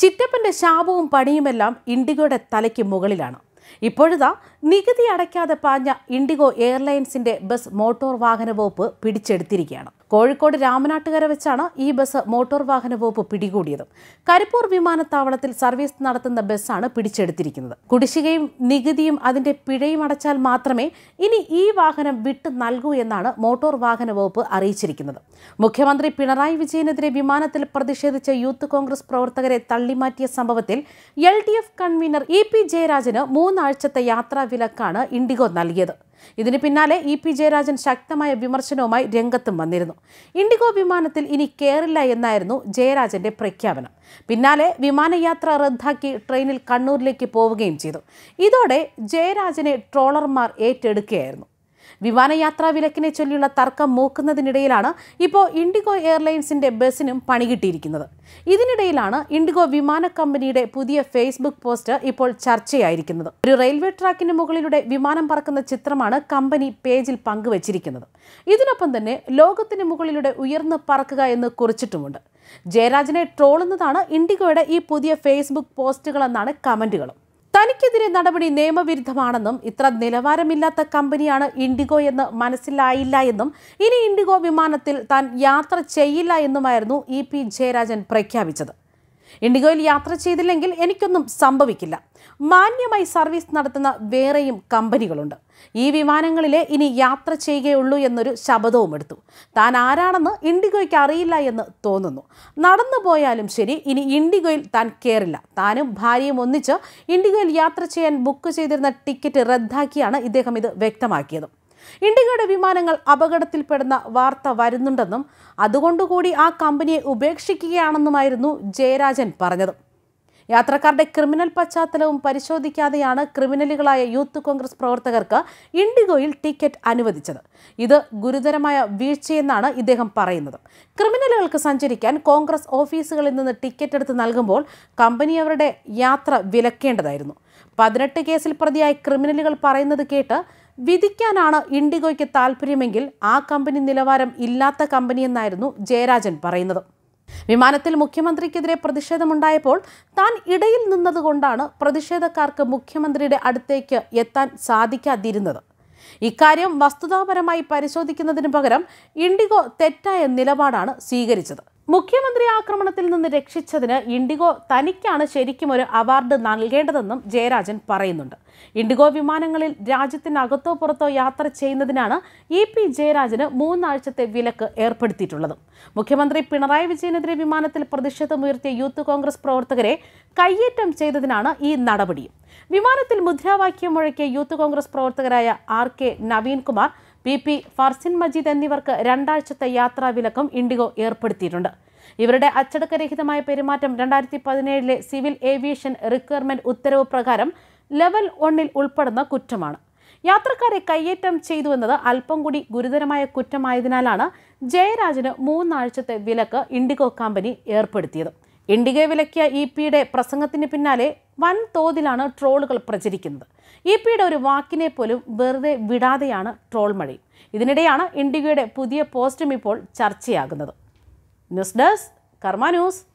ചിറ്റപ്പൻ്റെ ശാപവും പണിയുമെല്ലാം ഇൻഡിഗോയുടെ തലയ്ക്ക് മുകളിലാണ് ഇപ്പോഴിതാ നികുതി അടയ്ക്കാതെ പാഞ്ഞ ഇൻഡിഗോ എയർലൈൻസിൻ്റെ ബസ് മോട്ടോർ വാഹന വകുപ്പ് പിടിച്ചെടുത്തിരിക്കുകയാണ് കോഴിക്കോട് രാമനാട്ടുകര വെച്ചാണ് ഈ ബസ് മോട്ടോർ വാഹന വകുപ്പ് പിടികൂടിയത് കരിപ്പൂർ വിമാനത്താവളത്തിൽ സർവീസ് നടത്തുന്ന ബസ്സാണ് പിടിച്ചെടുത്തിരിക്കുന്നത് കുടിശ്ശികയും നികുതിയും അതിന്റെ പിഴയും അടച്ചാൽ മാത്രമേ ഇനി ഈ വാഹനം വിട്ടു നൽകൂ എന്നാണ് മോട്ടോർ വാഹന വകുപ്പ് അറിയിച്ചിരിക്കുന്നത് മുഖ്യമന്ത്രി പിണറായി വിജയനെതിരെ വിമാനത്തിൽ പ്രതിഷേധിച്ച യൂത്ത് കോൺഗ്രസ് പ്രവർത്തകരെ തള്ളിമാറ്റിയ സംഭവത്തിൽ L D F convener E P ജയരാജന് മൂന്നാഴ്ചത്തെ യാത്രാ വിലക്കാണ് ഇൻഡിഗോ നൽകിയത് ഇതിന് പിന്നാലെ ഇ പി ജയരാജൻ ശക്തമായ വിമർശനവുമായി രംഗത്തും വന്നിരുന്നു ഇൻഡിഗോ വിമാനത്തിൽ ഇനി കയറില്ല എന്നായിരുന്നു ജയരാജന്റെ പ്രഖ്യാപനം പിന്നാലെ വിമാനയാത്ര റദ്ദാക്കി ട്രെയിനിൽ കണ്ണൂരിലേക്ക് പോവുകയും ചെയ്തു ഇതോടെ ജയരാജനെ ട്രോളർമാർ ഏറ്റെടുക്കുകയായിരുന്നു വിമാനയാത്രാ വിലക്കിനെ ചൊല്ലിയുള്ള തർക്കം മൂക്കുന്നതിനിടയിലാണ് ഇപ്പോൾ ഇൻഡിഗോ എയർലൈൻസിന്റെ ബസ്സിനും പണി കിട്ടിയിരിക്കുന്നത് ഇതിനിടയിലാണ് ഇൻഡിഗോ വിമാന കമ്പനിയുടെ പുതിയ ഫേസ്ബുക്ക് പോസ്റ്റ് ഇപ്പോൾ ചർച്ചയായിരിക്കുന്നത് ഒരു റെയിൽവേ ട്രാക്കിന് മുകളിലൂടെ വിമാനം പറക്കുന്ന ചിത്രമാണ് കമ്പനി പേജിൽ പങ്കുവച്ചിരിക്കുന്നത് ഇതിനൊപ്പം തന്നെ ലോകത്തിന് മുകളിലൂടെ ഉയർന്നു പറക്കുക എന്ന് കുറിച്ചിട്ടുമുണ്ട് ജയരാജനെ ട്രോളുന്നതാണ് ഇൻഡിഗോയുടെ ഈ പുതിയ ഫേസ്ബുക്ക് പോസ്റ്റുകളെന്നാണ് കമന്റുകളും തനിക്കെതിരെ നടപടി നിയമവിരുദ്ധമാണെന്നും ഇത്ര നിലവാരമില്ലാത്ത കമ്പനിയാണ് ഇൻഡിഗോ എന്ന് മനസ്സിലായില്ല എന്നും ഇനി ഇൻഡിഗോ വിമാനത്തിൽ താൻ യാത്ര ചെയ്യില്ല എന്നുമായിരുന്നു ഇ പി ജയരാജൻ പ്രഖ്യാപിച്ചത് ഇൻഡിഗോയിൽ യാത്ര ചെയ്തില്ലെങ്കിൽ എനിക്കൊന്നും സംഭവിക്കില്ല മാന്യമായി സർവീസ് നടത്തുന്ന വേറെയും കമ്പനികളുണ്ട് ഈ വിമാനങ്ങളിലെ ഇനി യാത്ര ചെയ്യുകയുള്ളൂ എന്നൊരു ശബദവും എടുത്തു താൻ ആരാണെന്ന് ഇൻഡിഗോയ്ക്ക് അറിയില്ല എന്ന് തോന്നുന്നു നടന്നു പോയാലും ശരി ഇനി ഇൻഡിഗോയിൽ താൻ കയറില്ല താനും ഭാര്യയും ഒന്നിച്ച് ഇൻഡിഗോയിൽ യാത്ര ചെയ്യാൻ ബുക്ക് ചെയ്തിരുന്ന ടിക്കറ്റ് റദ്ദാക്കിയാണ് ഇദ്ദേഹം ഇത് വ്യക്തമാക്കിയത് ഇൻഡിഗയുടെ വിമാനങ്ങൾ അപകടത്തിൽപ്പെടുന്ന വാർത്ത വരുന്നുണ്ടെന്നും അതുകൊണ്ടുകൂടി ആ കമ്പനിയെ ഉപേക്ഷിക്കുകയാണെന്നുമായിരുന്നു ജയരാജൻ പറഞ്ഞത് യാത്രക്കാരുടെ ക്രിമിനൽ പശ്ചാത്തലവും പരിശോധിക്കാതെയാണ് ക്രിമിനലുകളായ യൂത്ത് കോൺഗ്രസ് പ്രവർത്തകർക്ക് ഇൻഡിഗോയിൽ ടിക്കറ്റ് അനുവദിച്ചത് ഇത് ഗുരുതരമായ വീഴ്ചയെന്നാണ് ഇദ്ദേഹം പറയുന്നത് ക്രിമിനലുകൾക്ക് സഞ്ചരിക്കാൻ കോൺഗ്രസ് ഓഫീസുകളിൽ നിന്ന് ടിക്കറ്റ് എടുത്ത് നൽകുമ്പോൾ കമ്പനി അവരുടെ യാത്ര വിലക്കേണ്ടതായിരുന്നു പതിനെട്ട് കേസിൽ പ്രതിയായ ക്രിമിനലുകൾ പറയുന്നത് കേട്ട് വിധിക്കാനാണ് ഇൻഡിഗോയ്ക്ക് താൽപ്പര്യമെങ്കിൽ ആ കമ്പനി നിലവാരം ഇല്ലാത്ത കമ്പനിയെന്നായിരുന്നു ജയരാജൻ പറയുന്നത് വിമാനത്തിൽ മുഖ്യമന്ത്രിക്കെതിരെ പ്രതിഷേധമുണ്ടായപ്പോൾ താൻ ഇടയിൽ നിന്നതുകൊണ്ടാണ് പ്രതിഷേധക്കാർക്ക് മുഖ്യമന്ത്രിയുടെ അടുത്തേക്ക് എത്താൻ സാധിക്കാതിരുന്നത് ഇക്കാര്യം വസ്തുതാപരമായി പരിശോധിക്കുന്നതിന് പകരം ഇൻഡിഗോ തെറ്റായ നിലപാടാണ് സ്വീകരിച്ചത് മുഖ്യമന്ത്രി ആക്രമണത്തിൽ നിന്ന് രക്ഷിച്ചതിന് ഇൻഡിഗോ തനിക്കാണ് ശരിക്കും ഒരു അവാർഡ് നൽകേണ്ടതെന്നും ജയരാജൻ പറയുന്നുണ്ട് ഇൻഡിഗോ വിമാനങ്ങളിൽ രാജ്യത്തിനകത്തോ പുറത്തോ യാത്ര ചെയ്യുന്നതിനാണ് ഇ പി ജയരാജന് മൂന്നാഴ്ചത്തെ വിലക്ക് ഏർപ്പെടുത്തിയിട്ടുള്ളത് മുഖ്യമന്ത്രി പിണറായി വിജയനെതിരെ വിമാനത്തിൽ പ്രതിഷേധമുയർത്തിയ യൂത്ത് കോൺഗ്രസ് പ്രവർത്തകരെ കയ്യേറ്റം ചെയ്തതിനാണ് ഈ നടപടി വിമാനത്തിൽ മുദ്രാവാക്യം മുഴക്കിയ യൂത്ത് കോൺഗ്രസ് പ്രവർത്തകരായ R K Naveenkumar P P Farsin Majeed എന്നിവർക്ക് രണ്ടാഴ്ചത്തെ വിലക്കും ഇൻഡിഗോ ഏർപ്പെടുത്തിയിട്ടുണ്ട് ഇവരുടെ അച്ചടക്കരഹിതമായ പെരുമാറ്റം രണ്ടായിരത്തി പതിനേഴിലെ സിവിൽ ഏവിയേഷൻ റിക്വയർമെന്റ് ഉത്തരവ് പ്രകാരം ലെവൽ ഒന്നിൽ ഉൾപ്പെടുന്ന കുറ്റമാണ് യാത്രക്കാരെ കയ്യേറ്റം ചെയ്തു എന്നത് അല്പം കൂടി ഗുരുതരമായ കുറ്റമായതിനാലാണ് ജയരാജന് മൂന്നാഴ്ചത്തെ വിലക്ക് ഇൻഡിഗോ കമ്പനി ഏർപ്പെടുത്തിയത് കെ വിലക്കിയ ഇ പിയുടെ പ്രസംഗത്തിന് പിന്നാലെ വൻ തോതിലാണ് ട്രോളുകൾ പ്രചരിക്കുന്നത് ഇ പിയുടെ ഒരു വാക്കിനെ പോലും വെറുതെ വിടാതെയാണ് ട്രോൾ മഴ ഇതിനിടെയാണ് ഇൻഡിഗയുടെ പുതിയ പോസ്റ്റും ഇപ്പോൾ ചർച്ചയാകുന്നത് ന്യൂസ് ഡെസ്ക് കർമ്മ ന്യൂസ്